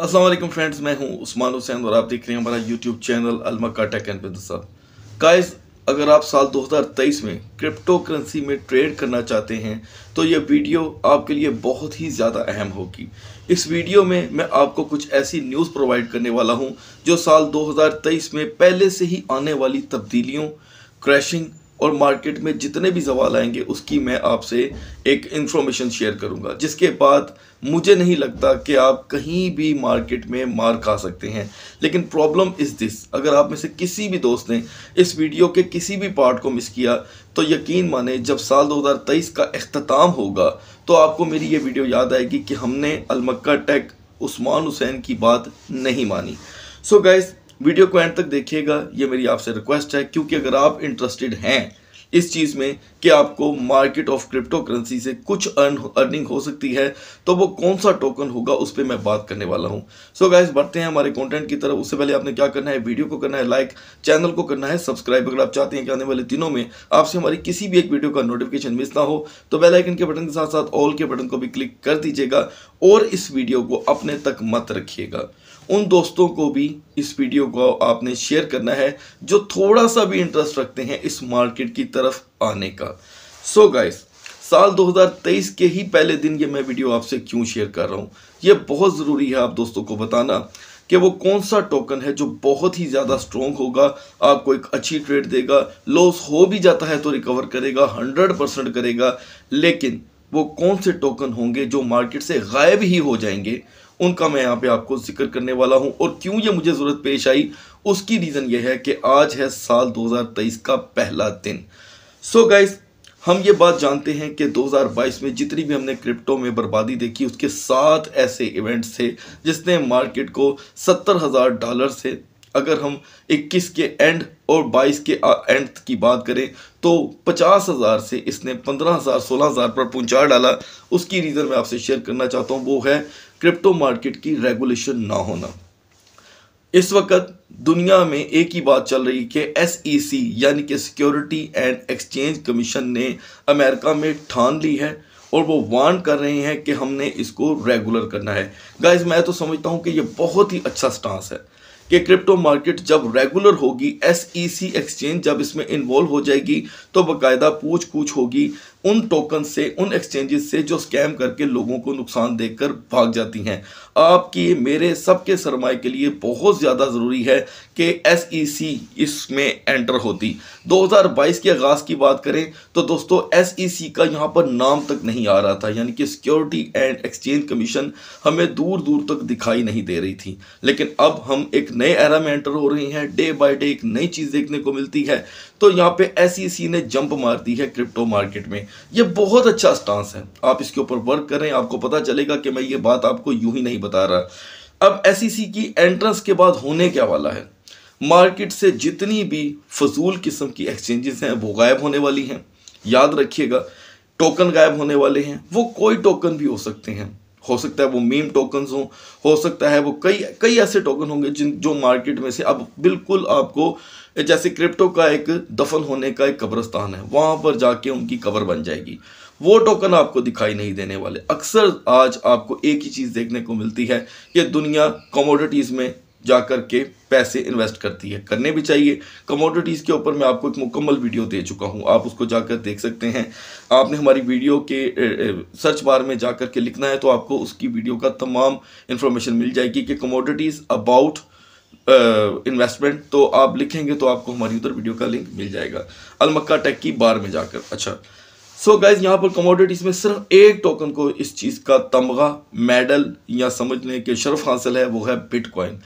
Aslam friends मैं हूं उस्मान हुसैन और आप देख रहे हैं हमारा YouTube channel Almaka tech and business guys अगर आप साल 2023 में क्रिप्टो करेंसी में ट्रेड करना चाहते हैं तो यह वीडियो आपके लिए बहुत ही ज़्यादा अहम होगी इस वीडियो में मैं आपको कुछ ऐसी न्यूज़ प्रोवाइड करने वाला हूँ जो साल 2023 में पहले से ही आने वाली तब्दीलियों क्रैशिंग और मार्केट में जितने भी सवाल आएंगे उसकी मैं आपसे एक इन्फॉर्मेशन शेयर करूंगा जिसके बाद मुझे नहीं लगता कि आप कहीं भी मार्केट में मार खा सकते हैं लेकिन प्रॉब्लम इज़ दिस अगर आप में से किसी भी दोस्त ने इस वीडियो के किसी भी पार्ट को मिस किया तो यकीन माने जब साल 2023 का अख्ताम होगा तो आपको मेरी ये वीडियो याद आएगी कि हमने अलमक्का टेक उस्मान हुसैन की बात नहीं मानी सो so गैस वीडियो को एंड तक देखिएगा ये मेरी आपसे रिक्वेस्ट है क्योंकि अगर आप इंटरेस्टेड हैं इस चीज़ में कि आपको मार्केट ऑफ क्रिप्टो करेंसी से कुछ अर्न अर्निंग हो सकती है तो वो कौन सा टोकन होगा उस पर मैं बात करने वाला हूँ सो गाइज बढ़ते हैं हमारे कंटेंट की तरफ उससे पहले आपने क्या करना है वीडियो को करना है लाइक चैनल को करना है सब्सक्राइब अगर आप चाहते हैं कि आने वाले दिनों में आपसे हमारी किसी भी एक वीडियो का नोटिफिकेशन मिस ना हो तो बेलाइकन के बटन के साथ साथ ऑल के बटन को भी क्लिक कर दीजिएगा और इस वीडियो को अपने तक मत रखिएगा उन दोस्तों को भी इस वीडियो को आपने शेयर करना है जो थोड़ा सा भी इंटरेस्ट रखते हैं इस मार्केट की तरफ आने का सो so गाइस साल 2023 के ही पहले दिन ये मैं वीडियो आपसे क्यों शेयर कर रहा हूँ ये बहुत ज़रूरी है आप दोस्तों को बताना कि वो कौन सा टोकन है जो बहुत ही ज़्यादा स्ट्रॉन्ग होगा आपको एक अच्छी ट्रेड देगा लॉस हो भी जाता है तो रिकवर करेगा हंड्रेड परसेंट करेगा लेकिन वो कौन से टोकन होंगे जो मार्केट से गायब ही हो जाएंगे उनका मैं यहाँ पे आपको जिक्र करने वाला हूँ और क्यों ये मुझे ज़रूरत पेश आई उसकी रीज़न ये है कि आज है साल 2023 का पहला दिन सो so गाइस हम ये बात जानते हैं कि 2022 में जितनी भी हमने क्रिप्टो में बर्बादी देखी उसके सात ऐसे इवेंट्स थे जिसने मार्केट को सत्तर हज़ार डॉलर से अगर हम 21 के एंड और 22 के एंड की बात करें तो पचास हज़ार से इसने पंद्रह हज़ार सोलह हज़ार पर पहुंचा डाला उसकी रीज़न मैं आपसे शेयर करना चाहता हूं वो है क्रिप्टो मार्केट की रेगुलेशन ना होना इस वक्त दुनिया में एक ही बात चल रही कि एस e यानी कि सिक्योरिटी एंड एक्सचेंज कमीशन ने अमेरिका में ठान ली है और वो वार्न कर रहे हैं कि हमने इसको रेगुलर करना है गाइज मैं तो समझता हूँ कि ये बहुत ही अच्छा स्टांस है कि क्रिप्टो मार्केट जब रेगुलर होगी एस एक्सचेंज e जब इसमें इन्वॉल्व हो जाएगी तो बाकायदा पूछ पूछ होगी उन टोकन से उन एक्सचेंजेस से जो स्कैम करके लोगों को नुकसान देकर भाग जाती हैं आपकी मेरे सबके सरमाए के लिए बहुत ज़्यादा ज़रूरी है कि एस e इसमें एंटर होती 2022 के आगाज़ की बात करें तो दोस्तों एस e का यहाँ पर नाम तक नहीं आ रहा था यानी कि सिक्योरिटी एंड एक्सचेंज कमीशन हमें दूर दूर तक दिखाई नहीं दे रही थी लेकिन अब हम एक नए एरा में एंटर हो रही हैं डे बाय डे एक नई चीज़ देखने को मिलती है तो यहाँ पे एस सी ने जंप मार दी है क्रिप्टो मार्केट में ये बहुत अच्छा स्टांस है आप इसके ऊपर वर्क करें आपको पता चलेगा कि मैं ये बात आपको यूं ही नहीं बता रहा अब एस e की एंट्रेंस के बाद होने क्या वाला है मार्केट से जितनी भी फजूल किस्म की एक्सचेंजेस हैं वो गायब होने वाली हैं याद रखिएगा टोकन गायब होने वाले हैं वो कोई टोकन भी हो सकते हैं हो सकता है वो मीम टोकन्स हो हो सकता है वो कई कई ऐसे टोकन होंगे जिन जो मार्केट में से अब बिल्कुल आपको जैसे क्रिप्टो का एक दफन होने का एक कब्रस्तान है वहाँ पर जाके उनकी कवर बन जाएगी वो टोकन आपको दिखाई नहीं देने वाले अक्सर आज आपको एक ही चीज़ देखने को मिलती है कि दुनिया कमोडिटीज़ में जा के पैसे इन्वेस्ट करती है करने भी चाहिए कमोडिटीज़ के ऊपर मैं आपको एक मुकम्मल वीडियो दे चुका हूँ आप उसको जाकर देख सकते हैं आपने हमारी वीडियो के सर्च बार में जाकर के लिखना है तो आपको उसकी वीडियो का तमाम इन्फॉर्मेशन मिल जाएगी कि कमोडिटीज़ अबाउट इन्वेस्टमेंट तो आप लिखेंगे तो आपको हमारी उधर वीडियो का लिंक मिल जाएगा अलमक्का टेक की बार में जाकर अच्छा सो गाइज यहाँ पर कमोडिटीज़ में सिर्फ एक टोकन को इस चीज़ का तमगा मेडल या समझने के शर्फ हासिल है वो है बिटकॉइन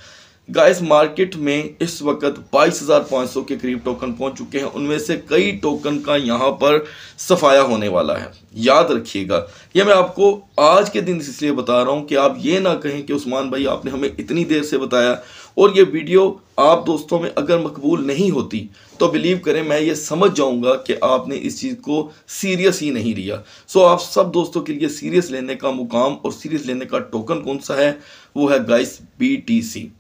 गाइस मार्केट में इस वक्त 22,500 के करीब टोकन पहुंच चुके हैं उनमें से कई टोकन का यहाँ पर सफाया होने वाला है याद रखिएगा यह मैं आपको आज के दिन इसलिए बता रहा हूँ कि आप ये ना कहें कि उस्मान भाई आपने हमें इतनी देर से बताया और ये वीडियो आप दोस्तों में अगर मकबूल नहीं होती तो बिलीव करें मैं ये समझ जाऊंगा कि आपने इस चीज़ को सीरियस ही नहीं लिया सो आप सब दोस्तों के लिए सीरियस लेने का मुकाम और सीरियस लेने का टोकन कौन सा है वो है guys B T C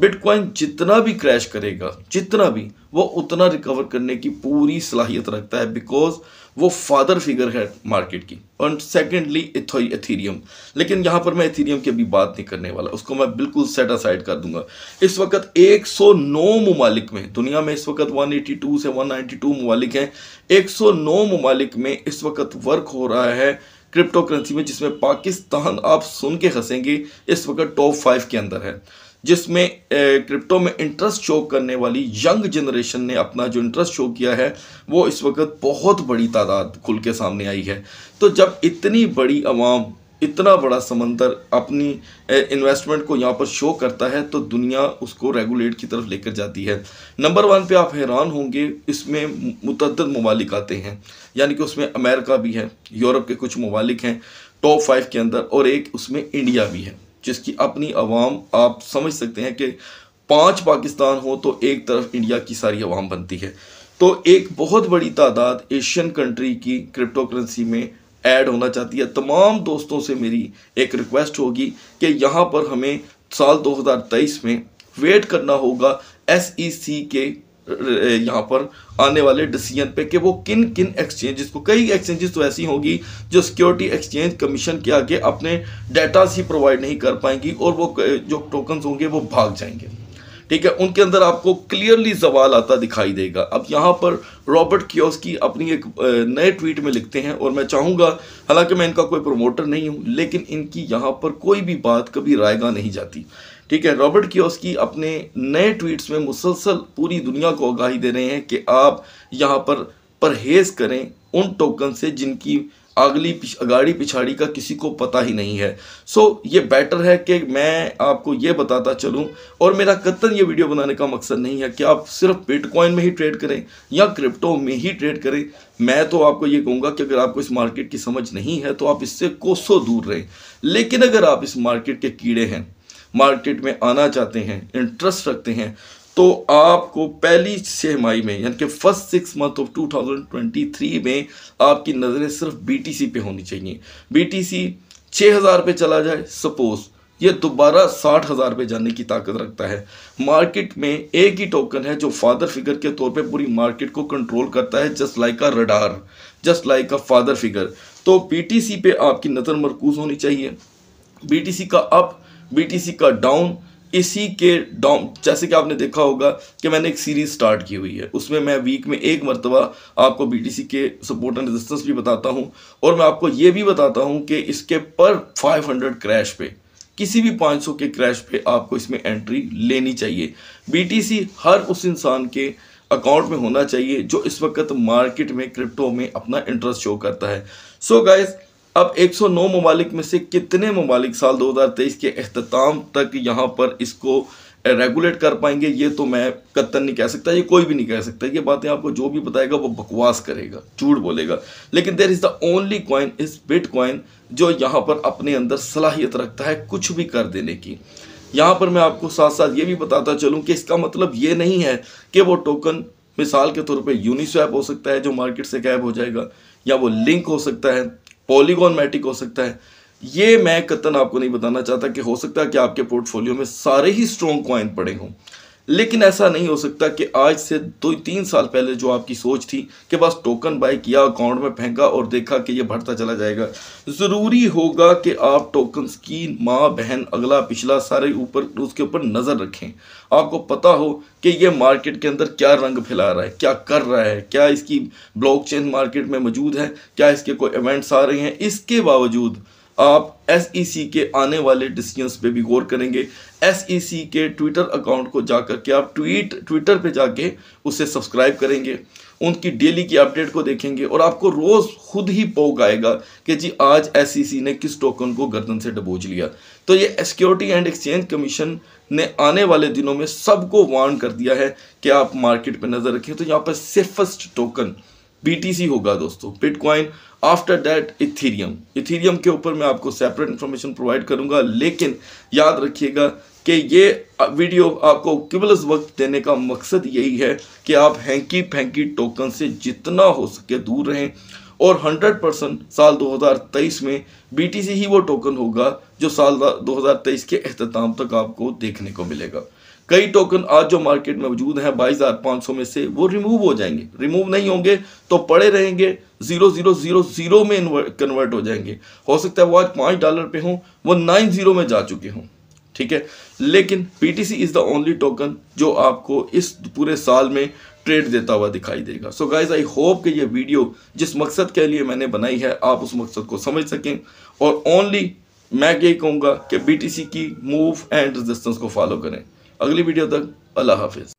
bitcoin जितना भी क्रैश करेगा जितना भी वो उतना रिकवर करने की पूरी सलाहियत रखता है बिकॉज वो फादर फिगर है मार्केट की और सेकेंडली एथीरियम लेकिन यहाँ पर मैं एथीरियम की अभी बात नहीं करने वाला उसको मैं बिल्कुल सेट असाइड कर दूंगा इस वक्त 109 ममालिक में दुनिया में इस वक्त 182 से 192 ममालिक हैं 109 ममालिक में इस वक्त वर्क हो रहा है क्रिप्टो करेंसी में जिसमें पाकिस्तान आप सुन के हंसेंगे इस वक्त टॉप फाइव के अंदर है जिसमें क्रिप्टो में इंटरेस्ट शो करने वाली यंग जनरेशन ने अपना जो इंटरेस्ट शो किया है वो इस वक्त बहुत बड़ी तादाद खुल के सामने आई है तो जब इतनी बड़ी आवाम इतना बड़ा समंदर अपनी इन्वेस्टमेंट को यहाँ पर शो करता है तो दुनिया उसको रेगुलेट की तरफ लेकर जाती है नंबर वन पे आप हैरान होंगे इसमें मुतद ममालिक आते हैं यानी कि उसमें अमेरिका भी है यूरोप के कुछ ममालिक हैं टॉप फाइव के अंदर और एक उसमें इंडिया भी है जिसकी अपनी आवाम आप समझ सकते हैं कि पांच पाकिस्तान हो तो एक तरफ इंडिया की सारी आवाम बनती है तो एक बहुत बड़ी तादाद एशियन कंट्री की क्रिप्टो करेंसी में ऐड होना चाहती है तमाम दोस्तों से मेरी एक रिक्वेस्ट होगी कि यहाँ पर हमें साल 2023 में वेट करना होगा एस के e यहाँ पर आने वाले डिसीजन पे कि वो किन किन एक्सचेंजेस को कई एक्सचेंजेस तो ऐसी होगी जो सिक्योरिटी एक्सचेंज कमीशन के आगे अपने डेटास ही प्रोवाइड नहीं कर पाएंगी और वो जो टोकन्स होंगे वो भाग जाएंगे ठीक है उनके अंदर आपको क्लियरली जवाल आता दिखाई देगा अब यहाँ पर रॉबर्ट क्योस की अपनी एक नए ट्वीट में लिखते हैं और मैं चाहूँगा हालांकि मैं इनका कोई प्रोमोटर नहीं हूँ लेकिन इनकी यहाँ पर कोई भी बात कभी रायगा नहीं जाती ठीक है रॉबर्ट की अपने नए ट्वीट्स में मुसलसल पूरी दुनिया को आगाही दे रहे हैं कि आप यहाँ पर परहेज़ करें उन टोकन से जिनकी अगली पिछ, अगाड़ी पिछाड़ी का किसी को पता ही नहीं है सो so, ये बेटर है कि मैं आपको ये बताता चलूँ और मेरा कतन ये वीडियो बनाने का मकसद नहीं है कि आप सिर्फ बिटकॉइन में ही ट्रेड करें या क्रिप्टो में ही ट्रेड करें मैं तो आपको ये कहूँगा कि अगर आपको इस मार्केट की समझ नहीं है तो आप इससे कोसों दूर रहें लेकिन अगर आप इस मार्केट के कीड़े हैं मार्केट में आना चाहते हैं इंटरेस्ट रखते हैं तो आपको पहली माही में यानी कि फर्स्ट सिक्स मंथ ऑफ 2023 में आपकी नज़रें सिर्फ बीटीसी पे होनी चाहिए बीटीसी 6000 पे चला जाए सपोज़ ये दोबारा साठ हज़ार पे जाने की ताकत रखता है मार्केट में एक ही टोकन है जो फादर फिगर के तौर पे पूरी मार्केट को कंट्रोल करता है just like a radar just like a father figure तो बीटीसी पे आपकी नज़र मरकूज होनी चाहिए बीटीसी का अप बीटीसी का डाउन इसी के डाउन जैसे कि आपने देखा होगा कि मैंने एक सीरीज स्टार्ट की हुई है उसमें मैं वीक में एक मरतबा आपको बीटीसी के सपोर्ट एंड रेजिस्टेंस भी बताता हूँ और मैं आपको ये भी बताता हूँ कि इसके पर 500 क्रैश पे किसी भी 500 के क्रैश पे आपको इसमें एंट्री लेनी चाहिए बीटीसी हर उस इंसान के अकाउंट में होना चाहिए जो इस वक्त मार्केट में क्रिप्टो में अपना इंटरेस्ट शो करता है सो so गाइज़ अब 109 ममालिक में से कितने ममालिक साल 2023 के अख्ताम तक यहाँ पर इसको रेगुलेट कर पाएंगे ये तो मैं कत्तन नहीं कह सकता ये कोई भी नहीं कह सकता ये बातें आपको जो भी बताएगा वो बकवास करेगा झूठ बोलेगा लेकिन there is the only coin is bitcoin जो यहाँ पर अपने अंदर सलाहियत रखता है कुछ भी कर देने की यहाँ पर मैं आपको साथ साथ ये भी बताता चलूँ कि इसका मतलब ये नहीं है कि वो टोकन मिसाल के तौर पर यूनिस्वैप हो सकता है जो मार्केट से गायब हो जाएगा या वो लिंक हो सकता है पॉलीगॉन मैटिक हो सकता है ये मैं कतन आपको नहीं बताना चाहता कि हो सकता है कि आपके पोर्टफोलियो में सारे ही स्ट्रॉन्ग क्वाइन पड़े हों लेकिन ऐसा नहीं हो सकता कि आज से दो तीन साल पहले जो आपकी सोच थी कि बस टोकन बाय किया अकाउंट में फेंका और देखा कि ये बढ़ता चला जाएगा ज़रूरी होगा कि आप टोकन्स की माँ बहन अगला पिछला सारे ऊपर उसके ऊपर नज़र रखें आपको पता हो कि ये मार्केट के अंदर क्या रंग फैला रहा है क्या कर रहा है क्या इसकी ब्लॉक मार्केट में मौजूद है क्या इसके कोई इवेंट्स आ रहे हैं इसके बावजूद आप एस e के आने वाले डिसीजन पे भी गौर करेंगे एस e के ट्विटर अकाउंट को जा के आप ट्वीट ट्विटर पे जाके उसे सब्सक्राइब करेंगे उनकी डेली की अपडेट को देखेंगे और आपको रोज़ खुद ही पोग आएगा कि जी आज एस e ने किस टोकन को गर्दन से डबोच लिया तो ये सिक्योरिटी एंड एक्सचेंज कमीशन ने आने वाले दिनों में सबको वार्न कर दिया है कि आप मार्केट पर नज़र रखें तो यहाँ पर सेफेस्ट टोकन BTC होगा दोस्तों bitcoin after that Ethereum Ethereum के ऊपर मैं आपको सेपरेट इन्फॉर्मेशन प्रोवाइड करूंगा लेकिन याद रखिएगा कि ये वीडियो आपको केवल वक्त देने का मकसद यही है कि आप हैंकी फेंकी टोकन से जितना हो सके दूर रहें और 100 परसेंट साल 2023 में BTC ही वो टोकन होगा जो साल 2023 के अख्ताम तक आपको देखने को मिलेगा कई टोकन आज जो मार्केट में मौजूद हैं बाईस हज़ार पाँच सौ में से वो रिमूव हो जाएंगे रिमूव नहीं होंगे तो पड़े रहेंगे जीरो जीरो जीरो जीरो में कन्वर्ट हो जाएंगे हो सकता है वो आज पाँच डॉलर पे हों वो नाइन जीरो में जा चुके हों ठीक है लेकिन P T C is the only token जो आपको इस पूरे साल में ट्रेड देता हुआ दिखाई देगा सो गाइज आई होप कि ये वीडियो जिस मकसद के लिए मैंने बनाई है आप उस मकसद को समझ सकें और ओनली मैं यही कहूँगा कि बी टी सी की मूव एंड रेजिस्टेंस को फॉलो करें अगली वीडियो तक अल्लाह हाफिज़